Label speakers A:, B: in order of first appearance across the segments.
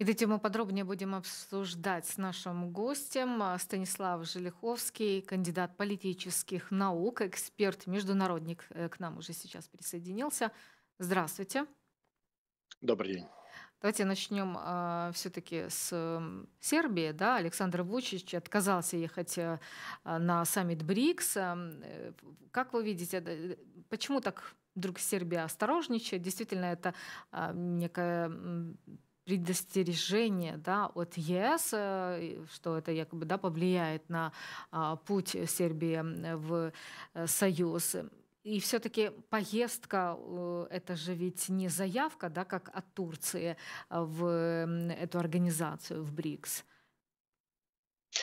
A: Эту тему подробнее будем обсуждать с нашим гостем а, Станислав Желиховский, кандидат политических наук, эксперт, международник э, к нам уже сейчас присоединился. Здравствуйте. Добрый день. Давайте начнем э, а, все-таки с Сербии. Да? Александр Вучич отказался ехать э, на саммит БРИКС. Э, как вы видите, э, почему так вдруг Сербия осторожничает? Действительно, это э, некая предостережение да, от ЕС, э, что это якобы да, повлияет на а, путь Сербии э, в э, Союз. И все-таки поездка, это же ведь не заявка, да, как от Турции в эту организацию, в БРИКС.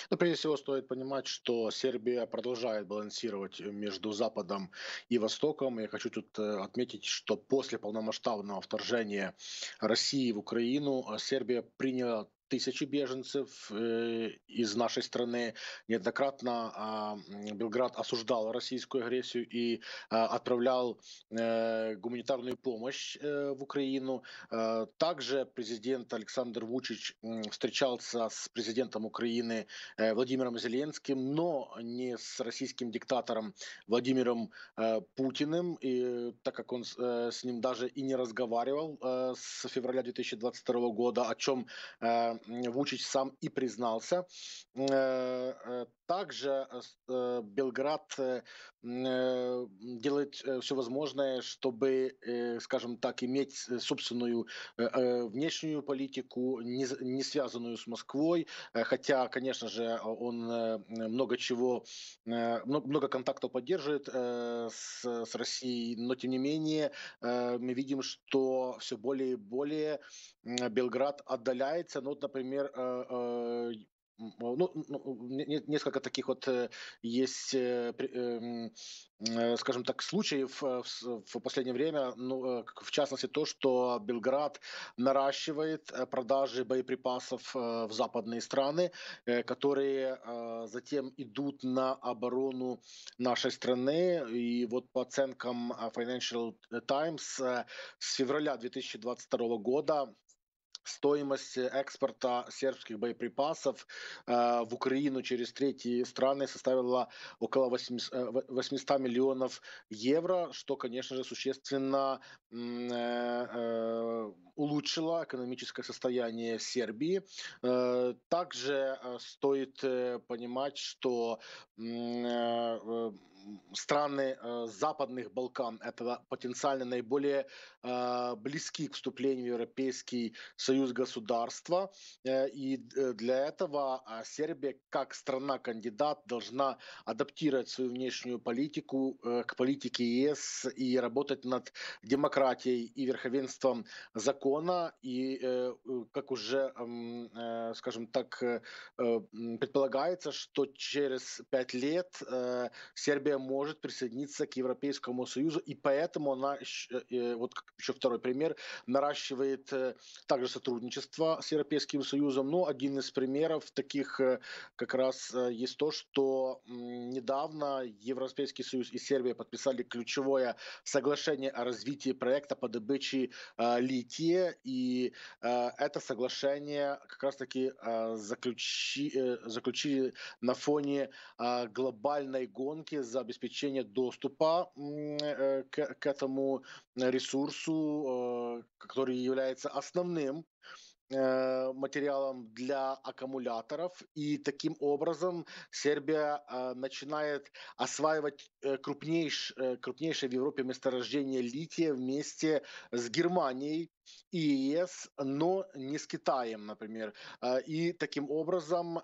B: Но ну, прежде всего стоит понимать, что Сербия продолжает балансировать между Западом и Востоком. Я хочу тут э, отметить, что после полномасштабного вторжения России в Украину э, Сербия приняла тысячи беженцев э, из нашей страны. Неоднократно а, Белград осуждал российскую агрессию и а, отправлял э, гуманитарную помощь э, в Украину. Также президент Александр Вучич встречался с президентом Украины Владимиром Зеленским, но не с российским диктатором Владимиром Путиным, и, так как он с ним даже и не разговаривал с февраля 2022 года, о чем Вучич сам и признался. Э, э, также э, Белград Э, делать э, все возможное, чтобы, э, скажем так, иметь собственную внешнюю политику, не связанную с Москвой, хотя, конечно же, он много чего, много контактов поддерживает с Россией, но тем не менее мы видим, что все более и более Белград отдаляется. Ну, вот, например, Э, ну, ну несколько таких вот э, есть, э, эм, скажем так, случаев в последнее время, ну, в частности то, что Белград наращивает продажи боеприпасов в западные страны, которые затем идут на оборону нашей страны. И вот по оценкам Financial Times с февраля 2022 года стоимость экспорта сербских боеприпасов э, в Украину через третьи страны составила около 800 э, миллионов евро, что, конечно же, существенно э, улучшило экономическое состояние Сербии. Также стоит понимать, что страны Западных Балкан это потенциально наиболее близки к вступлению в Европейский Союз союз государства, э, и э, для этого а, Сербия как страна-кандидат должна адаптировать свою внешнюю политику э, к политике ЕС и работать над демократией и верховенством закона. И как уже, скажем так, предполагается, что через пять лет Сербия может присоединиться к Европейскому Союзу, и поэтому она, вот еще второй пример, наращивает также сотрудничество сотрудничества с Европейским Союзом. Но ну, один из примеров таких э, как раз э, есть то, что недавно Европейский Союз и Сербия подписали ключевое соглашение о развитии проекта по добыче э, лития. И это соглашение как раз-таки заключи, заключили на фоне глобальной гонки за обеспечение доступа к, к этому ресурсу, который является основным Э, материалом для аккумуляторов, и таким образом Сербия э, начинает осваивать э, крупнейш, крупнейшее в Европе месторождение лития вместе с Германией и ЕС, но не с Китаем, например. И таким образом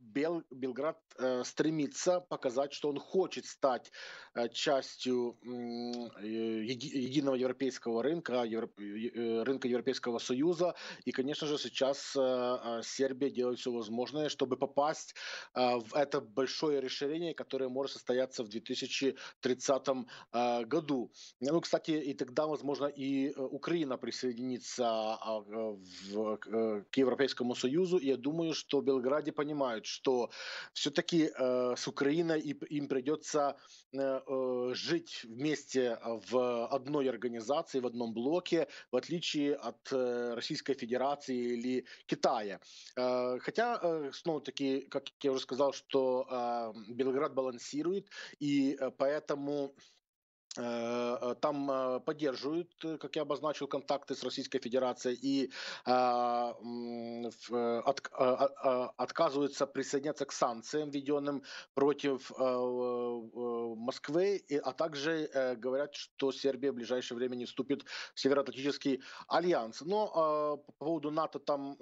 B: Бел, Белград э, стремится показать, что он хочет стать э, частью э, еди, единого европейского рынка, Европ, э, э, рынка Европейского Союза. И, конечно же, сейчас э, э Сербия делает все возможное, чтобы попасть э, в это большое расширение, которое может состояться в 2030 э, году. Ну, кстати, и тогда, возможно, и э, Украина присоединится а, э, в, э, к Европейскому Союзу. И я думаю, что в Белграде понимают, что все-таки э, с Украиной им придется э, э, жить вместе в одной организации, в одном блоке, в отличие от э, Российской Федерации или Китая. Э, хотя, э, снова-таки, как я уже сказал, что э, Белград балансирует, и э, поэтому... Э, э, там э, поддерживают, как я обозначил, контакты с Российской Федерацией и а, а, а, отказываются присоединяться к санкциям, введенным против Москвы, а также говорят, что Сербия в ближайшее время не вступит в Североатлантический альянс. Но по поводу НАТО там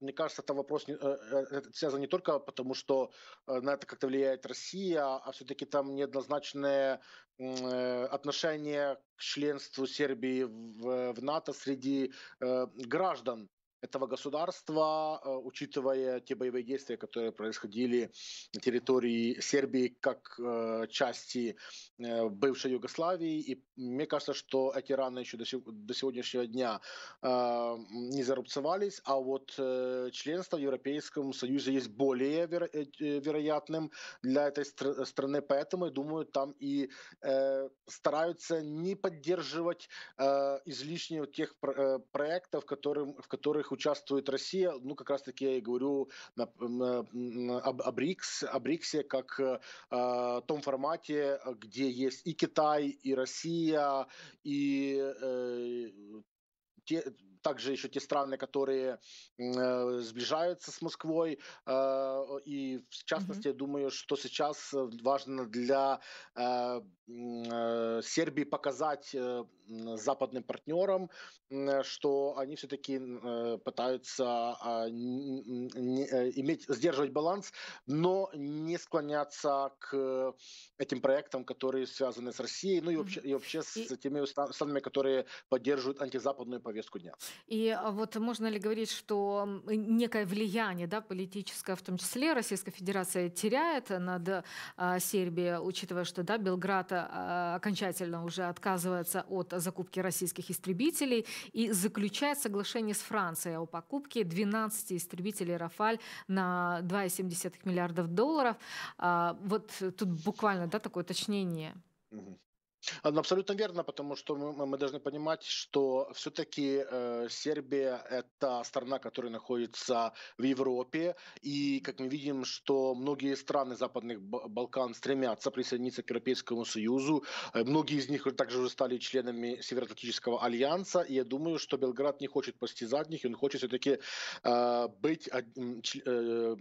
B: мне кажется, это вопрос э, э, э, это связано не только потому, что на это как-то влияет Россия, а все-таки там неоднозначное отношение к членству Сербии в, в НАТО среди граждан этого государства, э, учитывая те боевые действия, которые происходили на территории Сербии как э, части э, бывшей Югославии. И мне кажется, что эти раны еще до сегодняшнего дня не зарубцевались, а вот членство в Европейском Союзе есть более вероятным для этой страны, поэтому, я думаю, там и стараются не поддерживать излишне тех проектов, в которых которых участвует Россия, ну, как раз-таки я и говорю на, на, об, об, РИКС, об РИКСе как э, том формате, где есть и Китай, и Россия, и э, те, также еще те страны, которые э, сближаются с Москвой. Э, и в частности, mm-hmm. я думаю, что сейчас важно для э, э, Сербии показать э, западным партнерам, что они все-таки э, пытаются а, э, иметь, сдерживать баланс, но не склоняться к этим проектам, которые связаны с Россией, ну и вообще, и вообще с теми странами, которые поддерживают антизападную повестку дня.
A: И а, вот можно ли говорить, что некое влияние да, политическое, в том числе Российская Федерация, теряет над а, Сербией, учитывая, что да, Белград окончательно уже отказывается от закупки российских истребителей и заключает соглашение с Францией о покупке 12 истребителей «Рафаль» на 2,7 миллиардов долларов. А, вот тут буквально да, такое уточнение.
B: Ну, абсолютно верно, потому что мы, мы должны понимать, что все-таки э, Сербия это страна, которая находится в Европе, и как мы видим, что многие страны Западных Балкан стремятся присоединиться к Европейскому Союзу, э, многие из них также уже стали членами Североатлантического альянса, и я думаю, что Белград не хочет пасти них, он хочет все-таки э, быть э,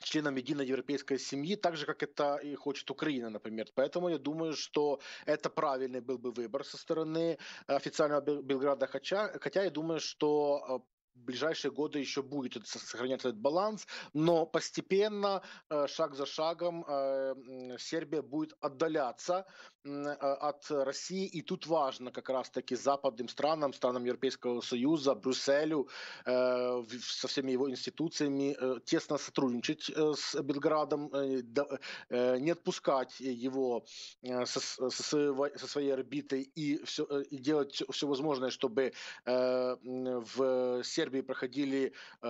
B: членом единой европейской семьи, так же, как это и хочет Украина, например. Поэтому я думаю, что это правильный был бы выбор со стороны э, официального Белграда, хотя, хотя я думаю, что э, в ближайшие годы еще будет сохранять этот баланс, но постепенно, э, шаг за шагом, э, Сербия будет отдаляться э, от России. И тут важно как раз-таки западным странам, странам Европейского Союза, Брюсселю, со всеми его институциями тесно сотрудничать с Белградом, не отпускать его со своей орбиты и, все, и делать все возможное, чтобы в Сербии Сербии проходили э,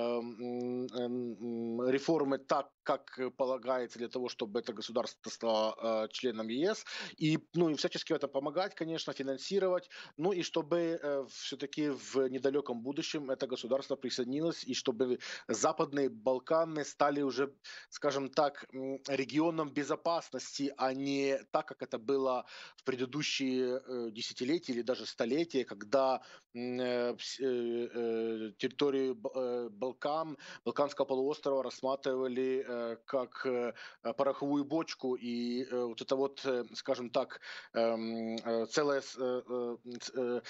B: реформы так, как э, полагается для того, чтобы это государство стало э, членом ЕС. И, ну, и всячески в этом помогать, конечно, финансировать. Ну и чтобы э, все-таки в недалеком будущем это государство присоединилось, и чтобы Западные Балканы стали уже, скажем так, регионом безопасности, а не так, как это было в предыдущие десятилетия или даже столетия, когда территорию Балкан, Балканского полуострова рассматривали Э, как э, э, пороховую бочку, и вот это вот, скажем так, эм, целая, эм,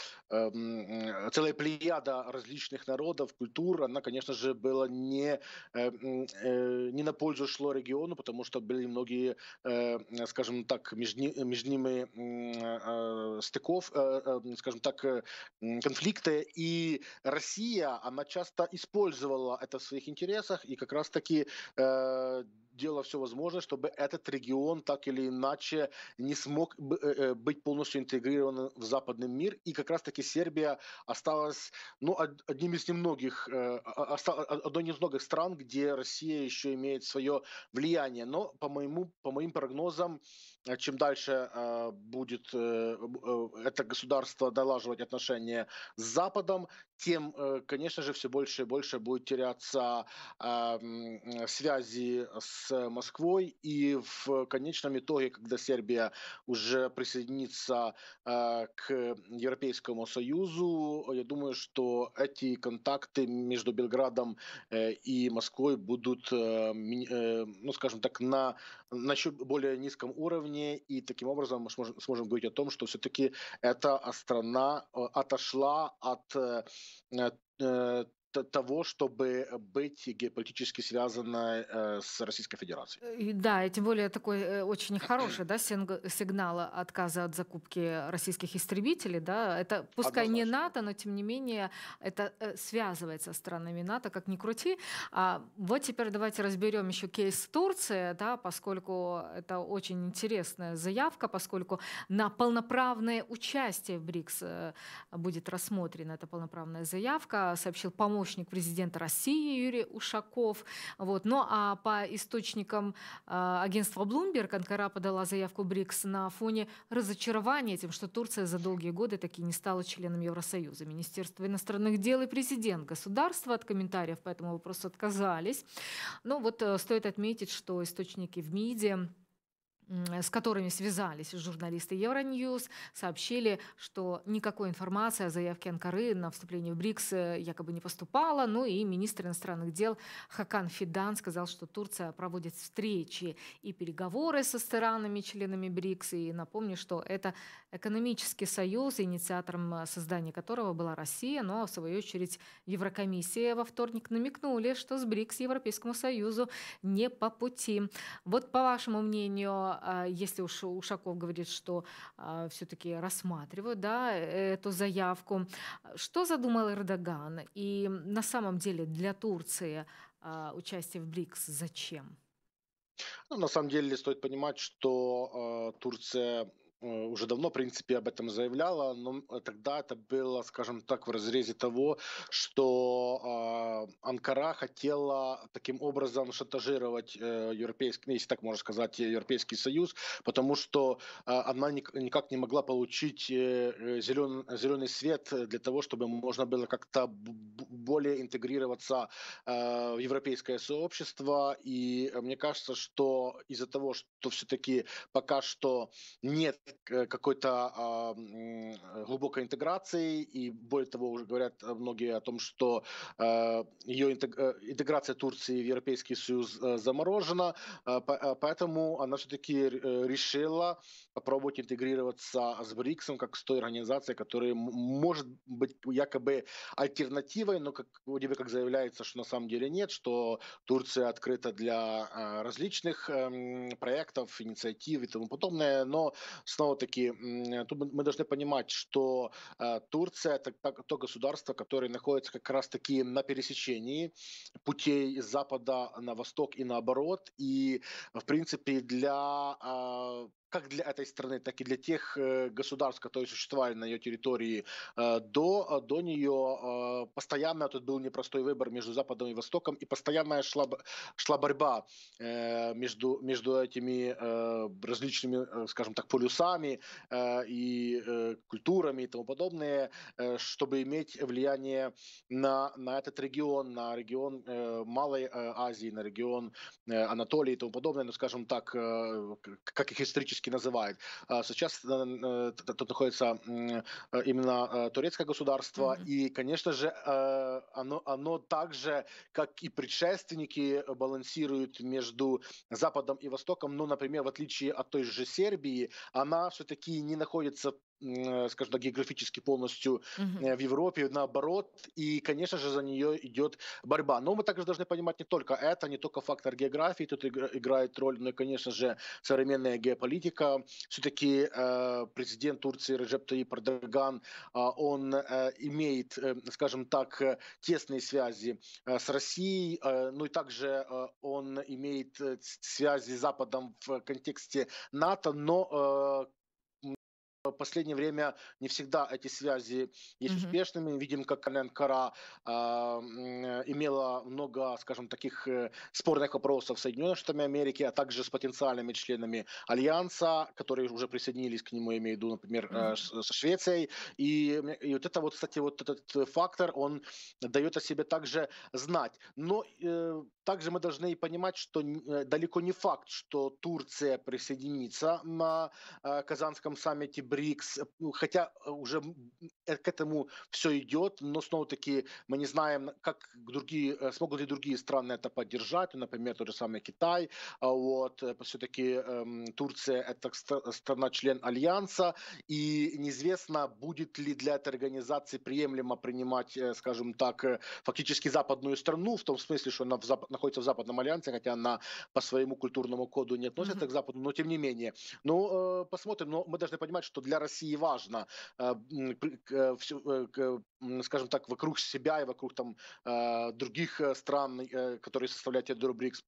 B: целая плеяда различных народов, культур, она, конечно же, была не, не на пользу шло региону, потому что были многие, скажем так, между, между ними стыков, скажем так, конфликты, и Россия, она часто использовала это в своих интересах, и как раз-таки э, uh, делала все возможное, чтобы этот регион так или иначе не смог э, э, быть полностью интегрирован в западный мир. И как раз-таки Сербия осталась ну, одним из немногих, э, одной из немногих стран, где Россия еще имеет свое влияние. Но по, моему, по моим прогнозам, чем дальше будет это государство налаживать отношения с Западом, тем, конечно же, все больше и больше будет теряться связи с Москвой, и в конечном итоге, когда Сербия уже присоединится э, к Европейскому Союзу, я думаю, что эти контакты между Белградом э, и Москвой будут, э, э ну, скажем так, на, на еще более низком уровне, и таким образом мы сможем, сможем говорить о том, что все-таки эта страна э, отошла от э, того, чтобы быть геополитически связанной э, с Российской Федерацией.
A: да, и тем более такой э, очень хороший да, сигнал отказа от закупки российских истребителей. Да? Это пускай Однозначно. не НАТО, но тем не менее это э, связывается с странами НАТО, как ни крути. А вот теперь давайте разберем еще кейс Турции, да, поскольку это очень интересная заявка, поскольку на полноправное участие в БРИКС э, будет рассмотрена эта полноправная заявка, сообщил помощник помощник президента России Юрий Ушаков. Вот. Ну а по источникам э, агентства Bloomberg Анкара подала заявку БРИКС на фоне разочарования тем, что Турция за долгие годы таки не стала членом Евросоюза. Министерство иностранных дел и президент государства от комментариев по этому вопросу отказались. Но ну, вот э, стоит отметить, что источники в МИДе Э, с которыми связались журналисты Евроньюз, сообщили, что никакой информации о заявке Анкары на вступление в БРИКС э, якобы не поступало. Ну и министр иностранных дел Хакан Фидан сказал, что Турция проводит встречи и переговоры со странами, членами БРИКС. И напомню, что это экономический союз, инициатором э, создания которого была Россия, но ну, а в свою очередь Еврокомиссия во вторник намекнули, что с БРИКС Европейскому Союзу не по пути. Вот по вашему мнению, а, а, если уж Ушаков говорит, что а, все-таки рассматривают да, э, эту заявку, что задумал Эрдоган? И на самом деле для Турции участие в БРИКС зачем?
B: Ну, на самом деле стоит понимать, что э, Турция Э, уже давно, в принципе, об этом заявляла, но э, тогда это было, скажем так, в разрезе того, что э, Анкара хотела таким образом шантажировать э, Европейский, ну, если так можно сказать, Европейский Союз, потому что э, она никак не могла получить э, э зелен, зеленый свет для того, чтобы можно было как-то более интегрироваться э, в европейское сообщество. И мне кажется, что из-за того, что все-таки пока что нет Э, какой-то а, э, глубокой интеграции, и более того, уже говорят э, многие о том, что э, ее э, интеграция Турции в Европейский Союз заморожена, э, поэтому она все-таки решила попробовать интегрироваться с БРИКСом как с той организацией, которая может быть якобы альтернативой, но как, вроде бы как заявляется, что на самом деле нет, что Турция открыта для различных э, проектов, инициатив и тому подобное, но с снова-таки, тут мы должны понимать, что э, Турция – это то государство, которое находится как раз-таки на пересечении путей с запада на восток и наоборот. И, в принципе, для э, как для этой страны, так и для тех э, государств, которые существовали на ее территории э, до, э, до нее, постоянно тут был непростой выбор между Западом и Востоком, и постоянная шла, шла борьба между, между этими различными, скажем так, полюсами и культурами и тому подобное, чтобы иметь влияние на, на этот регион, на регион Малой Азии, на регион Анатолии и тому подобное, но ну, скажем так, как их исторически всячески называет. А, сейчас э, э, тут находится э, именно турецкое государство, mm-hmm. и, конечно же, оно, оно также, как и предшественники, балансирует между Западом и Востоком, но, например, в отличие от той же Сербии, она все-таки не находится Э, скажем так, географически полностью угу. в Европе, наоборот, и, конечно же, за нее идет борьба. Но мы также должны понимать не только это, не только фактор географии тут играет роль, но и, конечно же, современная геополитика. Все-таки э, президент Турции Реджеп Таип Эрдоган, э, он э, имеет, э, скажем так, тесные связи э, с Россией, э, ну и также э, он имеет э, связи с Западом в контексте НАТО, но э, в последнее время не всегда эти связи есть mm-hmm. успешными. Видим, как Анкара а, э, имела много, скажем, таких э, спорных вопросов с Соединенными Штатами Америки, а также с потенциальными членами Альянса, которые уже присоединились к нему, я имею в виду, например, mm-hmm. э, со Швецией. И, и вот это вот, кстати, вот этот э, фактор, он дает о себе также знать. Но э, также мы должны понимать, что э, далеко не факт, что Турция присоединится на э, Казанском саммите БРИКС, ну, хотя э, уже к этому все идет, но снова-таки мы не знаем, как другие, смогут ли другие страны это поддержать, ну, например, тот же самый Китай, а вот, все-таки эм, Турция это страна-член Альянса, и неизвестно, будет ли для этой организации приемлемо принимать, скажем так, фактически западную страну, в том смысле, что она в запад находится в Западном альянсе, хотя она по своему культурному коду не относится mm-hmm. к Западу, но тем не менее. Ну, э, посмотрим, но мы должны понимать, что для России важно э, э, скажем так, вокруг себя и вокруг там э, других э, стран, э, которые составляют ядро БРИКС,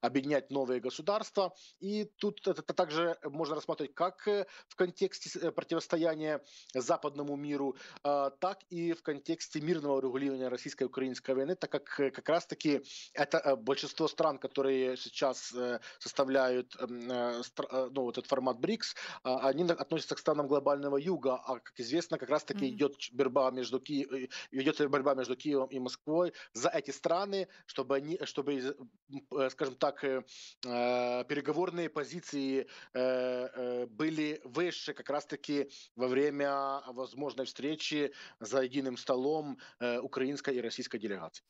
B: объединять новые государства. И тут это также можно рассматривать как в контексте противостояния западному миру, так и в контексте мирного регулирования российско-украинской войны, так как как раз-таки это большинство стран, которые сейчас составляют ну, вот этот формат БРИКС, они относятся к странам глобального юга, а, как известно, как раз-таки mm-hmm. идет борьба между Киевом, э, идет борьба между Киевом и Москвой за эти страны, чтобы они, чтобы, э, скажем так, э, переговорные позиции были выше как раз-таки во время возможной встречи за единым столом украинской и российской делегации.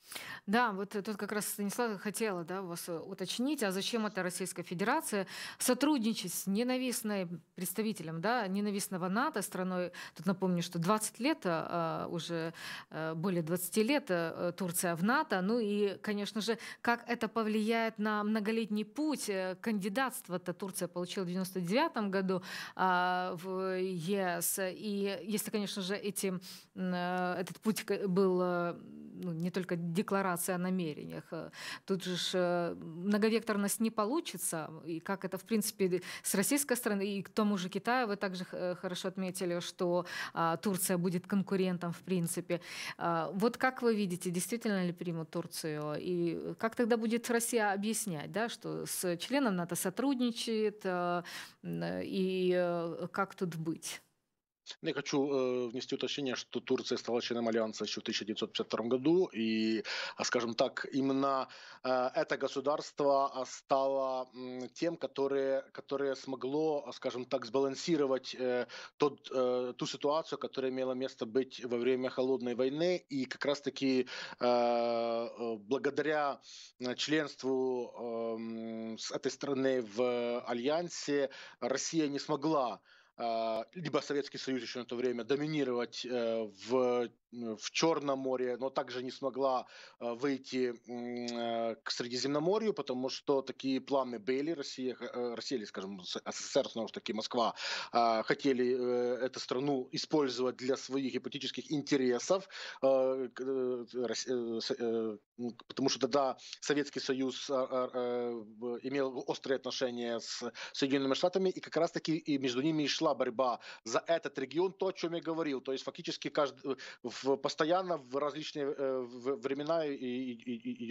A: Да, вот тут как раз Станислав хотела да, вас уточнить, а зачем эта Российская Федерация сотрудничать с ненавистной представителем да, ненавистного НАТО страной? Тут напомню, что 20 лет а, уже уже э, более 20 лет э, Турция в НАТО. Ну и, конечно же, как это повлияет на многолетний путь э, кандидатства-то Турция получила в 99 году а, в ЕС. И если, конечно же, эти, этот путь был ну, не только декларация о намерениях. Э, тут же э, многовекторность не получится. И как это, в принципе, с российской стороны, и к тому же Китаю вы также э, хорошо отметили, что а, Турция будет конкурентом, в принципе. А, вот как вы видите, действительно ли примут Турцию? И как тогда будет Россия объяснять, да, что с членом НАТО сотрудничает, и как тут быть?
B: Ну, я хочу э, внести уточнение, что Турция стала членом Альянса еще в 1952 году, и, а, скажем так, именно э, это государство а, стало э, тем, которое, которое смогло, а, скажем так, сбалансировать э, тот, э, ту ситуацию, которая имела место быть во время Холодной войны, и как раз-таки э, э, благодаря э, членству э, с этой страны в Альянсе Россия не смогла а, либо Советский Союз еще на то время доминировать э, в, в Черном море, но также не смогла э, выйти э, к Средиземноморью, потому что такие планы были, Россия, Россия скажем, СССР, потому что таки Москва, а, хотели эту страну использовать для своих гипотетических интересов потому что тогда Советский Союз а, а, а, имел острые отношения с Соединенными Штатами, и как раз-таки и между ними и шла борьба за этот регион, то, о чем я говорил. То есть фактически каждый, в, постоянно в различные э, времена и, и, и,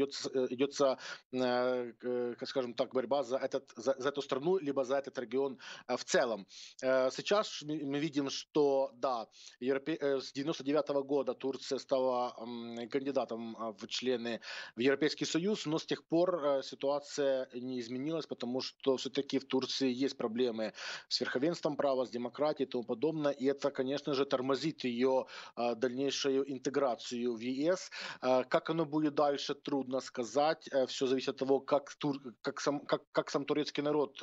B: идется, э, э, скажем так, борьба за, этот, за, за эту страну, либо за этот регион в целом. Сейчас мы видим, что, да, Европе... с 99 -го года Турция стала кандидатом в члены в Европейский Союз, но с тех пор э, ситуация не изменилась, потому что все-таки в Турции есть проблемы с верховенством права, с демократией и тому подобное, и это, конечно же, тормозит ее э, дальнейшую интеграцию в ЕС. Э, как оно будет дальше, трудно сказать. Все зависит от того, как, тур, как, сам, как, как сам турецкий народ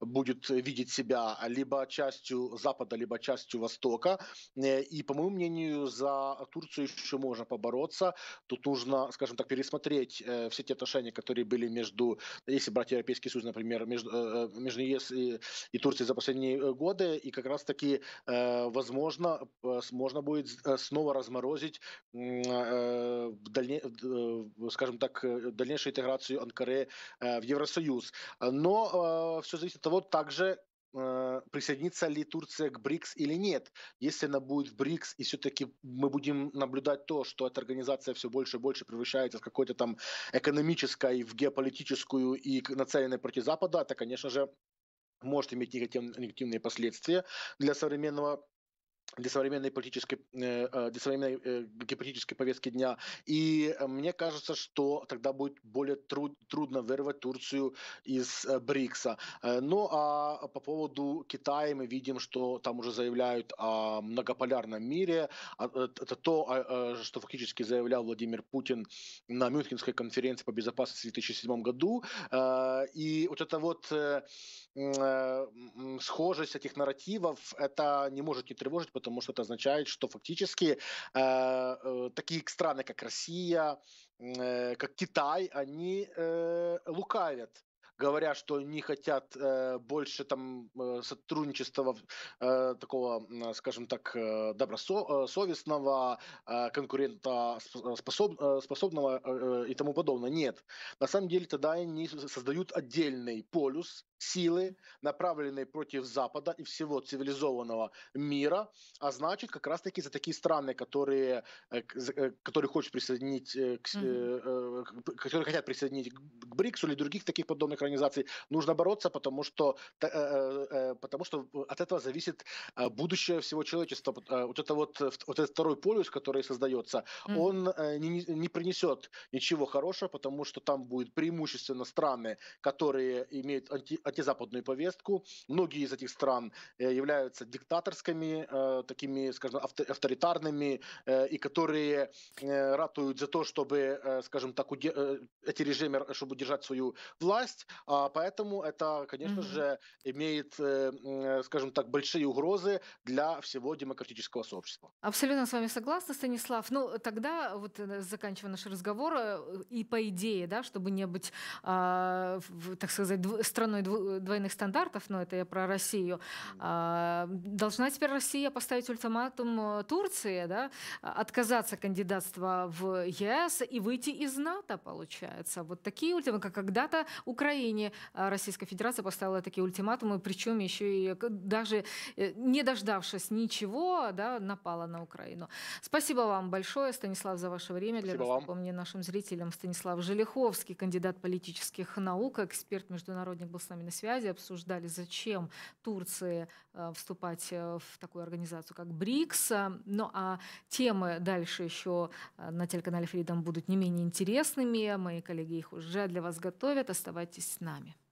B: будет видеть себя либо частью Запада, либо частью Востока. И, по моему мнению, за Турцию еще можно побороться. Тут нужно, скажем так, пересмотреть э, все те отношения, которые были между, если брать Европейский Союз, например, между, э, э между ЕС и, и Турцией за последние э, годы, и как раз-таки, э, возможно, э, можно будет э, снова разморозить, э, дальне, э, скажем так, дальнейшую интеграцию Анкары э, в Евросоюз. Но э, все зависит от того также, Э, присоединится ли Турция к БРИКС или нет. Если она будет в БРИКС, и все-таки мы будем наблюдать то, что эта организация все больше и больше превращается в какой-то там экономической, в геополитическую и нацеленной против Запада, это, конечно же, может иметь негативные последствия для современного для современной политической, э, э, для современной э, геополитической повестки дня. И мне кажется, что тогда будет более труд, трудно вырвать Турцию из БРИКСа. Ну а, а по поводу Китая мы видим, что там уже заявляют о многополярном мире. А, это то, а, что фактически заявлял Владимир Путин на Мюнхенской конференции по безопасности в 2007 году. И вот это вот схожесть этих нарративов, это не может не тревожить, потому что это означает, что фактически э, э, такие страны, как Россия, э, как Китай, они э, лукавят говоря, что не хотят э, больше там э, сотрудничества э, такого, скажем так, э, добросовестного, э, э, конкурента способ, способного э, и тому подобное. Нет. На самом деле тогда они создают отдельный полюс, силы, направленные против Запада и всего цивилизованного мира, а значит, как раз-таки за такие страны, которые, э, э, которые хочет присоединить, э, к, mm-hmm. которые хотят присоединить к БРИКСу или других таких подобных организаций, нужно бороться, потому что, потому что от этого зависит будущее всего человечества. Вот, это вот, вот этот второй полюс, который создается, mm-hmm. он не, не принесет ничего хорошего, потому что там будет преимущественно страны, которые имеют анти антизападную повестку. Многие из этих стран э, являются диктаторскими, э, такими, скажем, авторитарными, э, и которые ратуют за то, чтобы, скажем так, эти режимы, чтобы удержать свою власть. а Поэтому это, конечно mm-hmm. же, имеет, скажем так, большие угрозы для всего демократического сообщества.
A: Абсолютно с вами согласна, Станислав. Ну, тогда, вот заканчивая наш разговор, и по идее, да, чтобы не быть, а, так сказать, страной двух Э, двойных стандартов, но это я про Россию, а, должна теперь Россия поставить ультиматум э, Турции, да, отказаться кандидатства в ЕС и выйти из НАТО, получается. Вот такие ультиматумы, как когда-то Украине э, Российская Федерация поставила такие ультиматумы, причем еще и даже не дождавшись ничего, да, напала на Украину. Спасибо вам большое, Станислав, за ваше время. Спасибо Для вас, напомню, нашим зрителям Станислав Желиховский, кандидат политических наук, эксперт-международник был с нами на связи обсуждали, зачем Турции э, вступать э, в такую организацию, как БРИКС. Ну а темы дальше еще э, на телеканале Freedom будут не менее интересными. Мои коллеги их уже для вас готовят. Оставайтесь с нами.